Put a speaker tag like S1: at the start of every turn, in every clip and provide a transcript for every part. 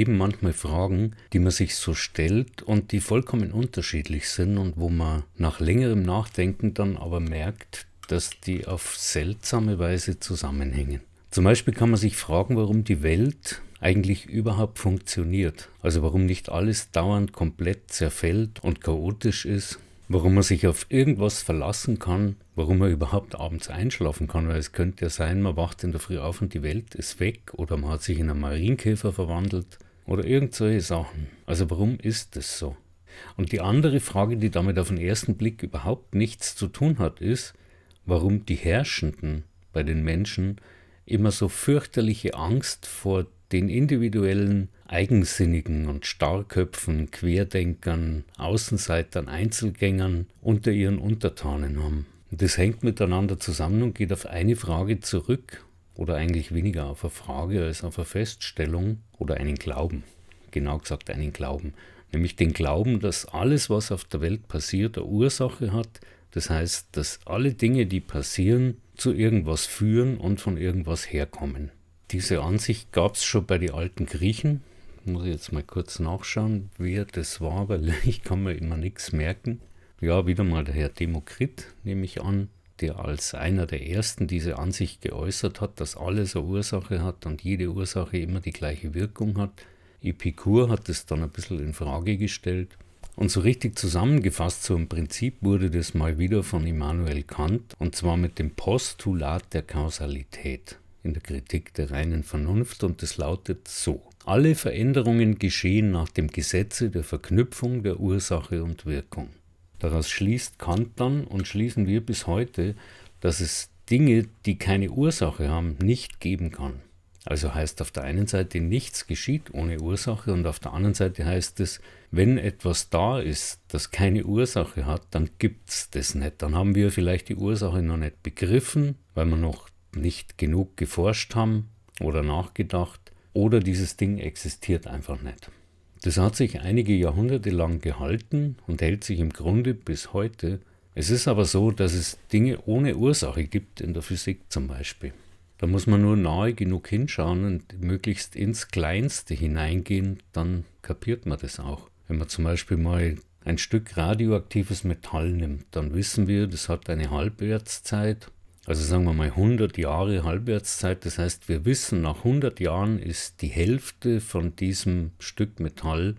S1: Leben manchmal Fragen, die man sich so stellt und die vollkommen unterschiedlich sind und wo man nach längerem Nachdenken dann aber merkt, dass die auf seltsame Weise zusammenhängen. Zum Beispiel kann man sich fragen, warum die Welt eigentlich überhaupt funktioniert, also warum nicht alles dauernd komplett zerfällt und chaotisch ist, warum man sich auf irgendwas verlassen kann, warum man überhaupt abends einschlafen kann, weil es könnte ja sein, man wacht in der Früh auf und die Welt ist weg oder man hat sich in einen Marienkäfer verwandelt oder irgend solche Sachen. Also warum ist das so? Und die andere Frage, die damit auf den ersten Blick überhaupt nichts zu tun hat, ist, warum die Herrschenden bei den Menschen immer so fürchterliche Angst vor den individuellen Eigensinnigen und Starrköpfen, Querdenkern, Außenseitern, Einzelgängern unter ihren Untertanen haben. das hängt miteinander zusammen und geht auf eine Frage zurück, oder eigentlich weniger auf eine Frage als auf eine Feststellung oder einen Glauben, genau gesagt einen Glauben, nämlich den Glauben, dass alles, was auf der Welt passiert, eine Ursache hat, das heißt, dass alle Dinge, die passieren, zu irgendwas führen und von irgendwas herkommen. Diese Ansicht gab es schon bei den alten Griechen, muss ich jetzt mal kurz nachschauen, wer das war, weil ich kann mir immer nichts merken. Ja, wieder mal der Herr Demokrit, nehme ich an, der als einer der ersten diese Ansicht geäußert hat, dass alles eine Ursache hat und jede Ursache immer die gleiche Wirkung hat. Epikur hat es dann ein bisschen in Frage gestellt. Und so richtig zusammengefasst, so im Prinzip wurde das mal wieder von Immanuel Kant, und zwar mit dem Postulat der Kausalität in der Kritik der reinen Vernunft, und es lautet so. Alle Veränderungen geschehen nach dem Gesetze der Verknüpfung der Ursache und Wirkung. Daraus schließt Kant dann und schließen wir bis heute, dass es Dinge, die keine Ursache haben, nicht geben kann. Also heißt auf der einen Seite, nichts geschieht ohne Ursache und auf der anderen Seite heißt es, wenn etwas da ist, das keine Ursache hat, dann gibt es das nicht. Dann haben wir vielleicht die Ursache noch nicht begriffen, weil wir noch nicht genug geforscht haben oder nachgedacht oder dieses Ding existiert einfach nicht. Das hat sich einige Jahrhunderte lang gehalten und hält sich im Grunde bis heute. Es ist aber so, dass es Dinge ohne Ursache gibt, in der Physik zum Beispiel. Da muss man nur nahe genug hinschauen und möglichst ins Kleinste hineingehen, dann kapiert man das auch. Wenn man zum Beispiel mal ein Stück radioaktives Metall nimmt, dann wissen wir, das hat eine Halbwertszeit also sagen wir mal 100 Jahre Halbwertszeit. Das heißt, wir wissen, nach 100 Jahren ist die Hälfte von diesem Stück Metall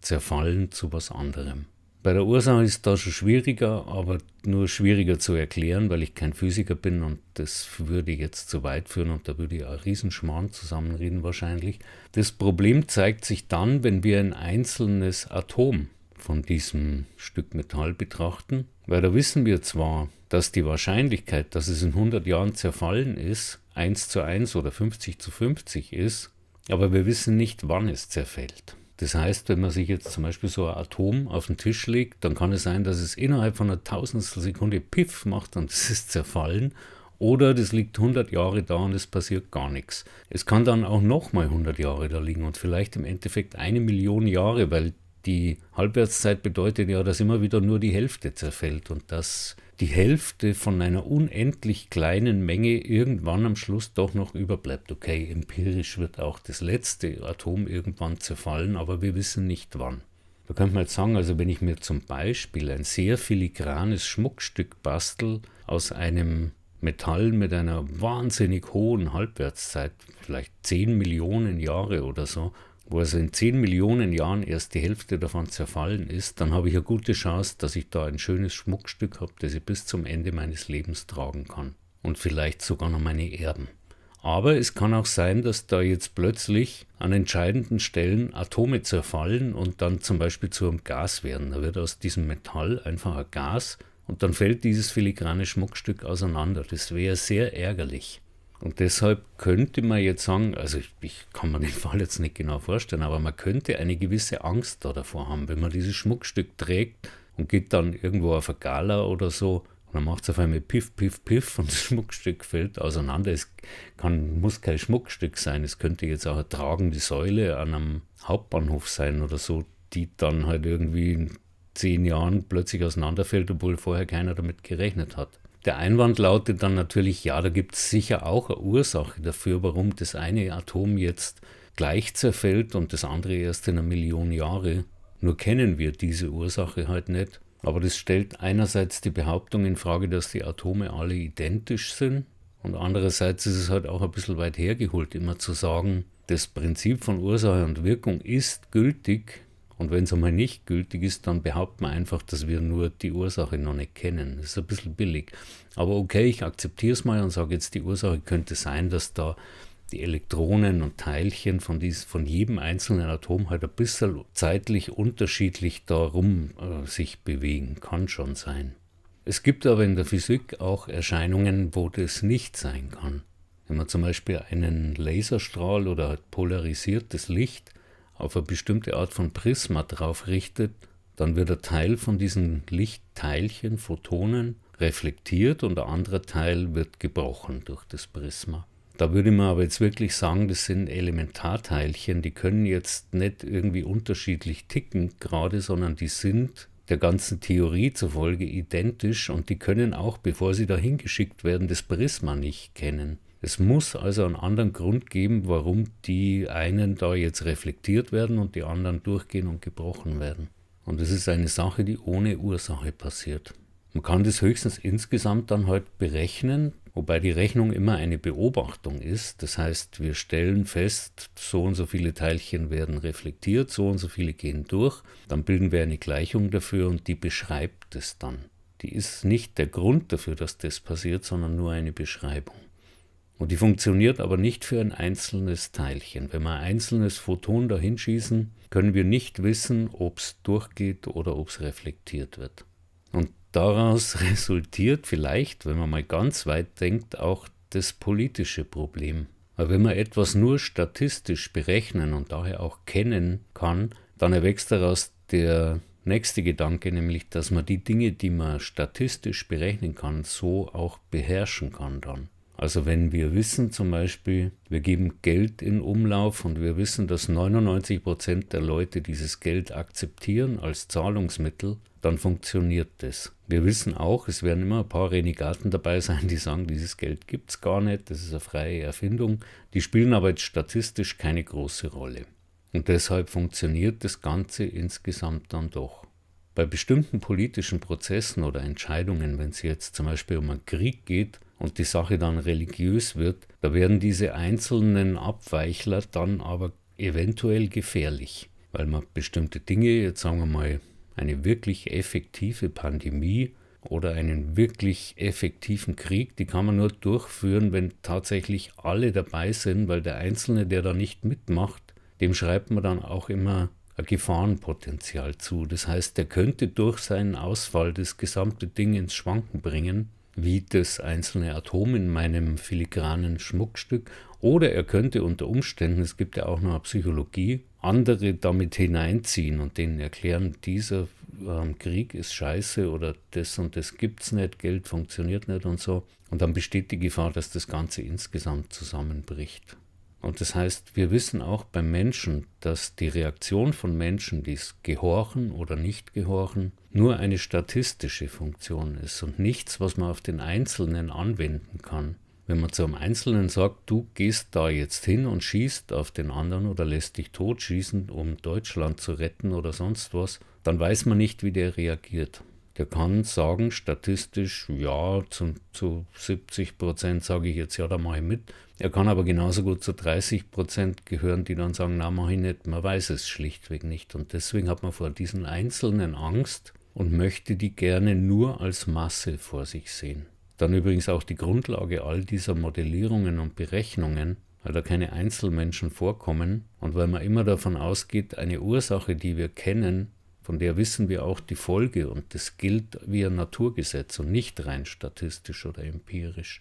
S1: zerfallen zu was anderem. Bei der Ursache ist das schon schwieriger, aber nur schwieriger zu erklären, weil ich kein Physiker bin und das würde jetzt zu weit führen und da würde ich auch Riesenschmarrn zusammenreden wahrscheinlich. Das Problem zeigt sich dann, wenn wir ein einzelnes Atom von diesem Stück Metall betrachten, weil da wissen wir zwar, dass die Wahrscheinlichkeit, dass es in 100 Jahren zerfallen ist, 1 zu 1 oder 50 zu 50 ist, aber wir wissen nicht, wann es zerfällt. Das heißt, wenn man sich jetzt zum Beispiel so ein Atom auf den Tisch legt, dann kann es sein, dass es innerhalb von einer Tausendstel Sekunde Piff macht und es ist zerfallen. Oder das liegt 100 Jahre da und es passiert gar nichts. Es kann dann auch nochmal 100 Jahre da liegen und vielleicht im Endeffekt eine Million Jahre, weil die Halbwertszeit bedeutet ja, dass immer wieder nur die Hälfte zerfällt und das die Hälfte von einer unendlich kleinen Menge irgendwann am Schluss doch noch überbleibt. Okay, empirisch wird auch das letzte Atom irgendwann zerfallen, aber wir wissen nicht wann. Da könnte man jetzt sagen, also wenn ich mir zum Beispiel ein sehr filigranes Schmuckstück bastel aus einem Metall mit einer wahnsinnig hohen Halbwertszeit, vielleicht 10 Millionen Jahre oder so, wo also in 10 Millionen Jahren erst die Hälfte davon zerfallen ist, dann habe ich eine gute Chance, dass ich da ein schönes Schmuckstück habe, das ich bis zum Ende meines Lebens tragen kann. Und vielleicht sogar noch meine Erben. Aber es kann auch sein, dass da jetzt plötzlich an entscheidenden Stellen Atome zerfallen und dann zum Beispiel zu einem Gas werden. Da wird aus diesem Metall einfach ein Gas und dann fällt dieses filigrane Schmuckstück auseinander. Das wäre sehr ärgerlich. Und deshalb könnte man jetzt sagen, also ich, ich, kann mir den Fall jetzt nicht genau vorstellen, aber man könnte eine gewisse Angst da davor haben, wenn man dieses Schmuckstück trägt und geht dann irgendwo auf eine Gala oder so und dann macht es auf einmal Piff, Piff, Piff und das Schmuckstück fällt auseinander. Es kann, muss kein Schmuckstück sein, es könnte jetzt auch eine tragende Säule an einem Hauptbahnhof sein oder so, die dann halt irgendwie in zehn Jahren plötzlich auseinanderfällt, obwohl vorher keiner damit gerechnet hat. Der Einwand lautet dann natürlich, ja, da gibt es sicher auch eine Ursache dafür, warum das eine Atom jetzt gleich zerfällt und das andere erst in einer Million Jahre. Nur kennen wir diese Ursache halt nicht. Aber das stellt einerseits die Behauptung in Frage, dass die Atome alle identisch sind und andererseits ist es halt auch ein bisschen weit hergeholt, immer zu sagen, das Prinzip von Ursache und Wirkung ist gültig, und wenn es einmal nicht gültig ist, dann behaupten wir einfach, dass wir nur die Ursache noch nicht kennen. Das ist ein bisschen billig. Aber okay, ich akzeptiere es mal und sage jetzt, die Ursache könnte sein, dass da die Elektronen und Teilchen von, dies, von jedem einzelnen Atom halt ein bisschen zeitlich unterschiedlich darum äh, sich bewegen. Kann schon sein. Es gibt aber in der Physik auch Erscheinungen, wo das nicht sein kann. Wenn man zum Beispiel einen Laserstrahl oder polarisiertes Licht auf eine bestimmte Art von Prisma drauf richtet, dann wird ein Teil von diesen Lichtteilchen, Photonen, reflektiert und ein anderer Teil wird gebrochen durch das Prisma. Da würde man aber jetzt wirklich sagen, das sind Elementarteilchen, die können jetzt nicht irgendwie unterschiedlich ticken gerade, sondern die sind der ganzen Theorie zufolge identisch und die können auch, bevor sie dahin geschickt werden, das Prisma nicht kennen. Es muss also einen anderen Grund geben, warum die einen da jetzt reflektiert werden und die anderen durchgehen und gebrochen werden. Und das ist eine Sache, die ohne Ursache passiert. Man kann das höchstens insgesamt dann halt berechnen, wobei die Rechnung immer eine Beobachtung ist. Das heißt, wir stellen fest, so und so viele Teilchen werden reflektiert, so und so viele gehen durch. Dann bilden wir eine Gleichung dafür und die beschreibt es dann. Die ist nicht der Grund dafür, dass das passiert, sondern nur eine Beschreibung. Und die funktioniert aber nicht für ein einzelnes Teilchen. Wenn wir ein einzelnes Photon dahin schießen, können wir nicht wissen, ob es durchgeht oder ob es reflektiert wird. Und daraus resultiert vielleicht, wenn man mal ganz weit denkt, auch das politische Problem. Weil wenn man etwas nur statistisch berechnen und daher auch kennen kann, dann erwächst daraus der nächste Gedanke, nämlich dass man die Dinge, die man statistisch berechnen kann, so auch beherrschen kann dann. Also wenn wir wissen zum Beispiel, wir geben Geld in Umlauf und wir wissen, dass 99% Prozent der Leute dieses Geld akzeptieren als Zahlungsmittel, dann funktioniert das. Wir wissen auch, es werden immer ein paar Renegaten dabei sein, die sagen, dieses Geld gibt es gar nicht, das ist eine freie Erfindung. Die spielen aber jetzt statistisch keine große Rolle. Und deshalb funktioniert das Ganze insgesamt dann doch. Bei bestimmten politischen Prozessen oder Entscheidungen, wenn es jetzt zum Beispiel um einen Krieg geht, und die Sache dann religiös wird, da werden diese einzelnen Abweichler dann aber eventuell gefährlich, weil man bestimmte Dinge, jetzt sagen wir mal, eine wirklich effektive Pandemie oder einen wirklich effektiven Krieg, die kann man nur durchführen, wenn tatsächlich alle dabei sind, weil der Einzelne, der da nicht mitmacht, dem schreibt man dann auch immer ein Gefahrenpotenzial zu. Das heißt, der könnte durch seinen Ausfall das gesamte Ding ins Schwanken bringen wie das einzelne Atom in meinem filigranen Schmuckstück. Oder er könnte unter Umständen, es gibt ja auch noch Psychologie, andere damit hineinziehen und denen erklären, dieser äh, Krieg ist scheiße oder das und das gibt es nicht, Geld funktioniert nicht und so. Und dann besteht die Gefahr, dass das Ganze insgesamt zusammenbricht. Und das heißt, wir wissen auch beim Menschen, dass die Reaktion von Menschen, die es gehorchen oder nicht gehorchen, nur eine statistische Funktion ist und nichts, was man auf den Einzelnen anwenden kann. Wenn man zu einem Einzelnen sagt, du gehst da jetzt hin und schießt auf den anderen oder lässt dich totschießen, um Deutschland zu retten oder sonst was, dann weiß man nicht, wie der reagiert der kann sagen, statistisch, ja, zu, zu 70 Prozent sage ich jetzt, ja, da mache ich mit. Er kann aber genauso gut zu 30 Prozent gehören, die dann sagen, na, mache ich nicht. Man weiß es schlichtweg nicht. Und deswegen hat man vor diesen Einzelnen Angst und möchte die gerne nur als Masse vor sich sehen. Dann übrigens auch die Grundlage all dieser Modellierungen und Berechnungen, weil da keine Einzelmenschen vorkommen und weil man immer davon ausgeht, eine Ursache, die wir kennen, von der wissen wir auch die Folge und das gilt wie ein Naturgesetz und nicht rein statistisch oder empirisch.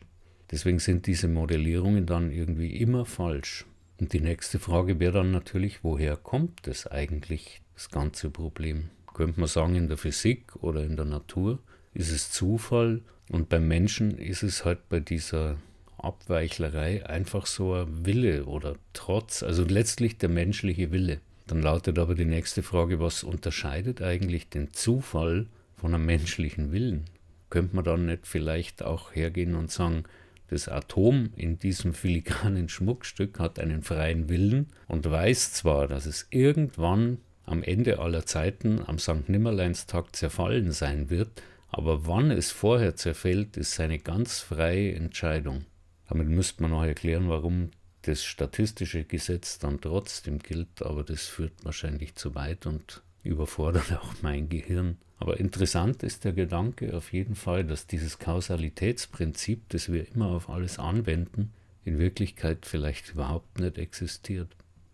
S1: Deswegen sind diese Modellierungen dann irgendwie immer falsch. Und die nächste Frage wäre dann natürlich, woher kommt es eigentlich, das ganze Problem? Könnte man sagen, in der Physik oder in der Natur ist es Zufall und beim Menschen ist es halt bei dieser Abweichlerei einfach so ein Wille oder Trotz, also letztlich der menschliche Wille. Dann lautet aber die nächste Frage, was unterscheidet eigentlich den Zufall von einem menschlichen Willen? Könnte man dann nicht vielleicht auch hergehen und sagen, das Atom in diesem filigranen Schmuckstück hat einen freien Willen und weiß zwar, dass es irgendwann am Ende aller Zeiten am St. Nimmerleinstag zerfallen sein wird, aber wann es vorher zerfällt, ist seine ganz freie Entscheidung. Damit müsste man auch erklären, warum das statistische Gesetz dann trotzdem gilt, aber das führt wahrscheinlich zu weit und überfordert auch mein Gehirn. Aber interessant ist der Gedanke auf jeden Fall, dass dieses Kausalitätsprinzip, das wir immer auf alles anwenden, in Wirklichkeit vielleicht überhaupt nicht existiert.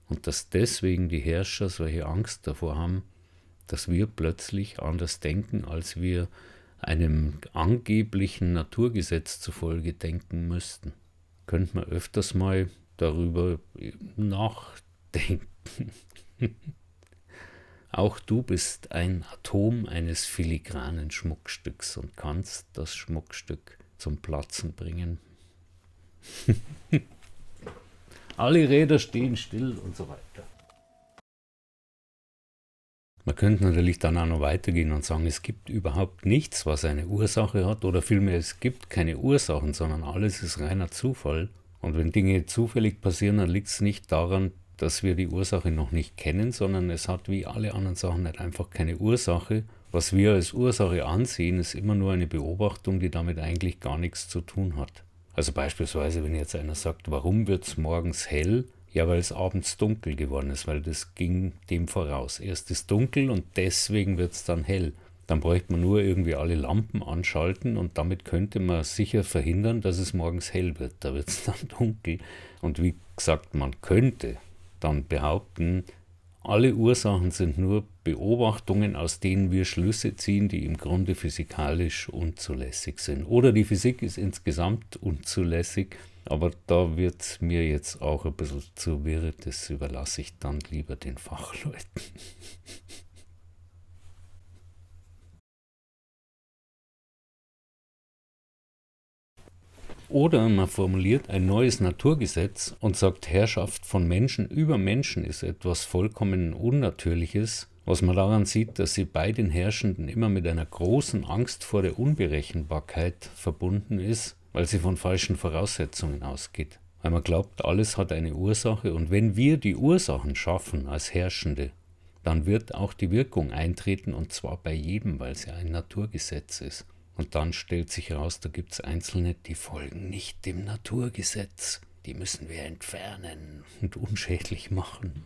S1: Und dass deswegen die Herrscher solche Angst davor haben, dass wir plötzlich anders denken, als wir einem angeblichen Naturgesetz zufolge denken müssten. Könnte man öfters mal darüber nachdenken. Auch du bist ein Atom eines filigranen Schmuckstücks und kannst das Schmuckstück zum Platzen bringen. Alle Räder stehen still und so weiter. Man könnte natürlich dann auch noch weitergehen und sagen, es gibt überhaupt nichts, was eine Ursache hat, oder vielmehr es gibt keine Ursachen, sondern alles ist reiner Zufall. Und wenn Dinge zufällig passieren, dann liegt es nicht daran, dass wir die Ursache noch nicht kennen, sondern es hat wie alle anderen Sachen halt einfach keine Ursache. Was wir als Ursache ansehen, ist immer nur eine Beobachtung, die damit eigentlich gar nichts zu tun hat. Also beispielsweise, wenn jetzt einer sagt, warum wird es morgens hell? Ja, weil es abends dunkel geworden ist, weil das ging dem voraus. Erst ist dunkel und deswegen wird es dann hell dann bräuchte man nur irgendwie alle Lampen anschalten und damit könnte man sicher verhindern, dass es morgens hell wird. Da wird es dann dunkel. Und wie gesagt, man könnte dann behaupten, alle Ursachen sind nur Beobachtungen, aus denen wir Schlüsse ziehen, die im Grunde physikalisch unzulässig sind. Oder die Physik ist insgesamt unzulässig, aber da wird mir jetzt auch ein bisschen zu wirr, das überlasse ich dann lieber den Fachleuten. Oder man formuliert ein neues Naturgesetz und sagt, Herrschaft von Menschen über Menschen ist etwas vollkommen Unnatürliches, was man daran sieht, dass sie bei den Herrschenden immer mit einer großen Angst vor der Unberechenbarkeit verbunden ist, weil sie von falschen Voraussetzungen ausgeht. Weil man glaubt, alles hat eine Ursache und wenn wir die Ursachen schaffen als Herrschende, dann wird auch die Wirkung eintreten und zwar bei jedem, weil sie ein Naturgesetz ist. Und dann stellt sich raus, da gibt es Einzelne, die folgen nicht dem Naturgesetz. Die müssen wir entfernen und unschädlich machen.